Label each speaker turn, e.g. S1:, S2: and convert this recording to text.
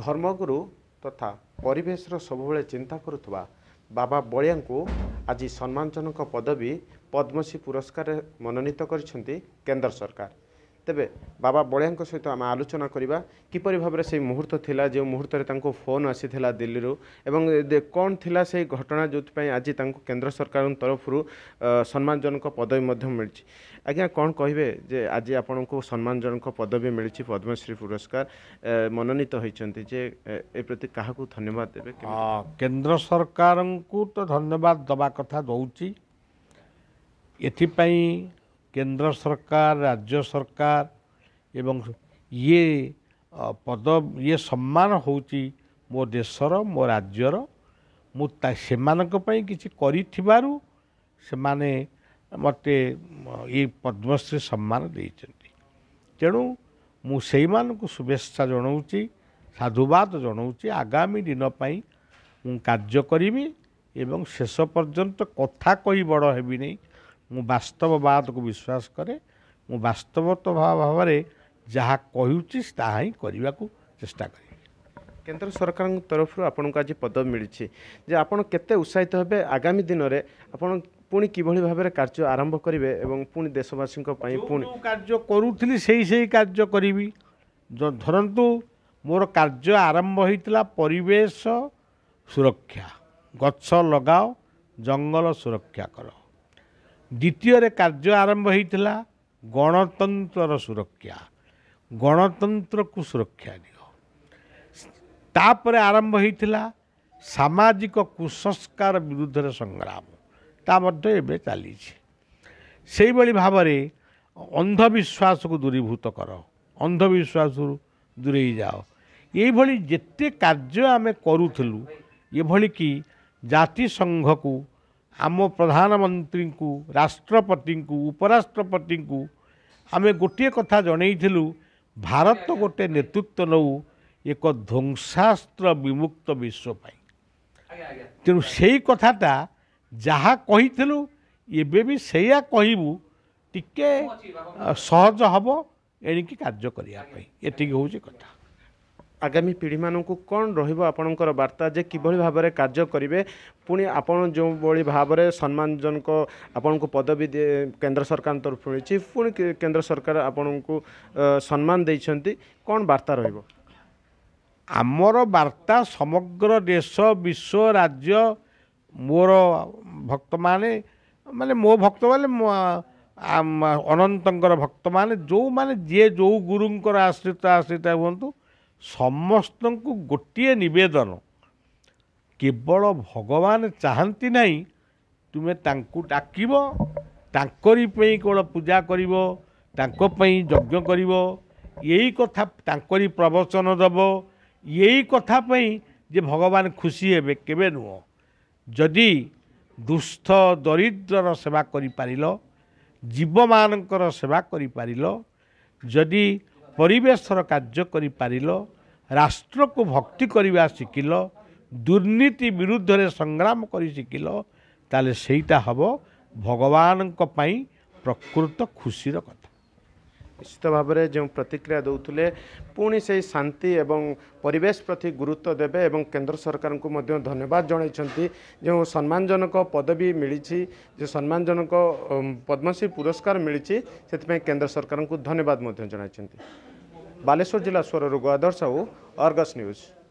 S1: ଧର୍ମଗୁରୁ ତଥା ପରିବେଶର ସବୁବେଳେ ଚିନ୍ତା କରୁଥିବା ବାବା ବଳିଆଙ୍କୁ ଆଜି ସମ୍ମାନଜନକ ପଦବୀ ପଦ୍ମଶ୍ରୀ ପୁରସ୍କାରରେ ମନୋନୀତ କରିଛନ୍ତି କେନ୍ଦ୍ର ସରକାର ତେବେ ବାବା ବଳିଆଙ୍କ ସହିତ ଆମେ ଆଲୋଚନା କରିବା କିପରି ଭାବରେ ସେଇ ମୁହୂର୍ତ୍ତ ଥିଲା ଯେଉଁ ମୁହୂର୍ତ୍ତରେ ତାଙ୍କୁ ଫୋନ୍ ଆସିଥିଲା ଦିଲ୍ଲୀରୁ ଏବଂ କ'ଣ ଥିଲା ସେଇ ଘଟଣା ଯେଉଁଥିପାଇଁ ଆଜି ତାଙ୍କୁ କେନ୍ଦ୍ର ସରକାରଙ୍କ ତରଫରୁ ସମ୍ମାନଜନକ ପଦବୀ ମଧ୍ୟ ମିଳିଛି ଆଜ୍ଞା କ'ଣ କହିବେ ଯେ ଆଜି ଆପଣଙ୍କୁ ସମ୍ମାନଜନକ ପଦବୀ ମିଳିଛି ପଦ୍ମଶ୍ରୀ ପୁରସ୍କାର ମନୋନୀତ ହୋଇଛନ୍ତି ଯେ ଏ ପ୍ରତି କାହାକୁ ଧନ୍ୟବାଦ ଦେବେ
S2: କେନ୍ଦ୍ର ସରକାରଙ୍କୁ ତ ଧନ୍ୟବାଦ ଦେବା କଥା ଦେଉଛି ଏଥିପାଇଁ କେନ୍ଦ୍ର ସରକାର ରାଜ୍ୟ ସରକାର ଏବଂ ଇଏ ପଦ ଇଏ ସମ୍ମାନ ହେଉଛି ମୋ ଦେଶର ମୋ ରାଜ୍ୟର ମୁଁ ତା ସେମାନଙ୍କ ପାଇଁ କିଛି କରିଥିବାରୁ ସେମାନେ ମୋତେ ଏ ପଦ୍ମଶ୍ରୀ ସମ୍ମାନ ଦେଇଛନ୍ତି ତେଣୁ ମୁଁ ସେଇମାନଙ୍କୁ ଶୁଭେଚ୍ଛା ଜଣାଉଛି ସାଧୁବାଦ ଜଣାଉଛି ଆଗାମୀ ଦିନ ପାଇଁ ମୁଁ କାର୍ଯ୍ୟ କରିବି ଏବଂ ଶେଷ ପର୍ଯ୍ୟନ୍ତ କଥା କହି ବଡ଼ ହେବି ନାହିଁ ମୁଁ ବାସ୍ତବବାଦକୁ ବିଶ୍ୱାସ କରେ ମୁଁ ବାସ୍ତବତ ଭାବରେ ଯାହା କହୁଛି ତାହା ହିଁ କରିବାକୁ ଚେଷ୍ଟା କରେ
S1: କେନ୍ଦ୍ର ସରକାରଙ୍କ ତରଫରୁ ଆପଣଙ୍କୁ ଆଜି ପଦବୀ ମିଳିଛି ଯେ ଆପଣ କେତେ ଉତ୍ସାହିତ ହେବେ ଆଗାମୀ ଦିନରେ ଆପଣ ପୁଣି କିଭଳି ଭାବରେ କାର୍ଯ୍ୟ ଆରମ୍ଭ କରିବେ ଏବଂ ପୁଣି ଦେଶବାସୀଙ୍କ ପାଇଁ ପୁଣି କାର୍ଯ୍ୟ କରୁଥିଲି ସେଇ ସେଇ କାର୍ଯ୍ୟ କରିବି ଧରନ୍ତୁ ମୋର କାର୍ଯ୍ୟ
S2: ଆରମ୍ଭ ହୋଇଥିଲା ପରିବେଶ ସୁରକ୍ଷା ଗଛ ଲଗାଅ ଜଙ୍ଗଲ ସୁରକ୍ଷା କର ଦ୍ୱିତୀୟରେ କାର୍ଯ୍ୟ ଆରମ୍ଭ ହେଇଥିଲା ଗଣତନ୍ତ୍ରର ସୁରକ୍ଷା ଗଣତନ୍ତ୍ରକୁ ସୁରକ୍ଷା ଦିଅ ତାପରେ ଆରମ୍ଭ ହେଇଥିଲା ସାମାଜିକ କୁସଂସ୍କାର ବିରୁଦ୍ଧରେ ସଂଗ୍ରାମ ତା ମଧ୍ୟ ଏବେ ଚାଲିଛି ସେହିଭଳି ଭାବରେ ଅନ୍ଧବିଶ୍ୱାସକୁ ଦୂରୀଭୂତ କର ଅନ୍ଧବିଶ୍ୱାସରୁ ଦୂରେଇ ଯାଅ ଏଇଭଳି ଯେତେ କାର୍ଯ୍ୟ ଆମେ କରୁଥିଲୁ ଏଭଳିକି ଜାତିସଂଘକୁ आम प्रधानमंत्री को राष्ट्रपति को उपराष्ट्रपति को आम गोटे कथा जनईलु भारत गोटे नेतृत्व नौ एक ଧ୍ୱଂସାସ୍ତ୍ର ବିମୁକ୍ତ ବିଶ୍ୱ ପାଇଁ ତେଣୁ ସେଇ କଥାଟା ଯାହା କହିଥିଲୁ ଏବେ ବି ସେଇଆ କହିବୁ ଟିକେ ସହଜ ହେବ
S1: ଏଣିକି କାର୍ଯ୍ୟ କରିବା ପାଇଁ ଏତିକି ହେଉଛି କଥା ଆଗାମୀ ପିଢ଼ିମାନଙ୍କୁ କ'ଣ ରହିବ ଆପଣଙ୍କର ବାର୍ତ୍ତା ଯେ କିଭଳି ଭାବରେ କାର୍ଯ୍ୟ କରିବେ ପୁଣି ଆପଣ ଯେଉଁଭଳି ଭାବରେ ସମ୍ମାନଜନକ ଆପଣଙ୍କୁ ପଦବୀ କେନ୍ଦ୍ର ସରକାରଙ୍କ ତରଫରୁ ମିଳିଛି ପୁଣି କେନ୍ଦ୍ର ସରକାର ଆପଣଙ୍କୁ ସମ୍ମାନ ଦେଇଛନ୍ତି କ'ଣ ବାର୍ତ୍ତା ରହିବ
S2: ଆମର ବାର୍ତ୍ତା ସମଗ୍ର ଦେଶ ବିଶ୍ୱ ରାଜ୍ୟ ମୋର ଭକ୍ତମାନେ ମାନେ ମୋ ଭକ୍ତ ମାନେ ଅନନ୍ତଙ୍କର ଭକ୍ତମାନେ ଯେଉଁମାନେ ଯିଏ ଯେଉଁ ଗୁରୁଙ୍କର ଆଶ୍ରିତ ଆଶ୍ରିତା ହୁଅନ୍ତୁ ସମସ୍ତଙ୍କୁ ଗୋଟିଏ ନିବେଦନ କେବଳ ଭଗବାନ ଚାହାନ୍ତି ନାହିଁ ତୁମେ ତାଙ୍କୁ ଡାକିବ ତାଙ୍କରି ପାଇଁ କେବଳ ପୂଜା କରିବ ତାଙ୍କ ପାଇଁ ଯଜ୍ଞ କରିବ ଏଇ କଥା ତାଙ୍କରି ପ୍ରବଚନ ଦେବ ଏଇ କଥା ପାଇଁ ଯେ ଭଗବାନ ଖୁସି ହେବେ କେବେ ନୁହଁ ଯଦି ଦୁଃସ୍ଥ ଦରିଦ୍ରର ସେବା କରିପାରିଲ ଜୀବମାନଙ୍କର ସେବା କରିପାରିଲ ଯଦି ପରିବେଶର କାର୍ଯ୍ୟ କରିପାରିଲ ରାଷ୍ଟ୍ରକୁ ଭକ୍ତି କରିବା ଶିଖିଲ ଦୁର୍ନୀତି ବିରୁଦ୍ଧରେ ସଂଗ୍ରାମ କରି ଶିଖିଲ ତାହେଲେ ସେଇଟା ହେବ ଭଗବାନଙ୍କ ପାଇଁ ପ୍ରକୃତ ଖୁସିର କଥା
S1: ନିଶ୍ଚିତ ଭାବରେ ଯେଉଁ ପ୍ରତିକ୍ରିୟା ଦେଉଥିଲେ ପୁଣି ସେହି ଶାନ୍ତି ଏବଂ ପରିବେଶ ପ୍ରତି ଗୁରୁତ୍ୱ ଦେବେ ଏବଂ କେନ୍ଦ୍ର ସରକାରଙ୍କୁ ମଧ୍ୟ ଧନ୍ୟବାଦ ଜଣାଇଛନ୍ତି ଯେଉଁ ସମ୍ମାନଜନକ ପଦବୀ ମିଳିଛି ଯେଉଁ ସମ୍ମାନଜନକ ପଦ୍ମଶ୍ରୀ ପୁରସ୍କାର ମିଳିଛି ସେଥିପାଇଁ କେନ୍ଦ୍ର ସରକାରଙ୍କୁ ଧନ୍ୟବାଦ ମଧ୍ୟ ଜଣାଇଛନ୍ତି ବାଲେଶ୍ୱର ଜିଲ୍ଲା ସ୍ୱରରୁ ଗୋଆଦର୍ଶ ଆଉ ଅର୍ଗସ୍ ନ୍ୟୁଜ୍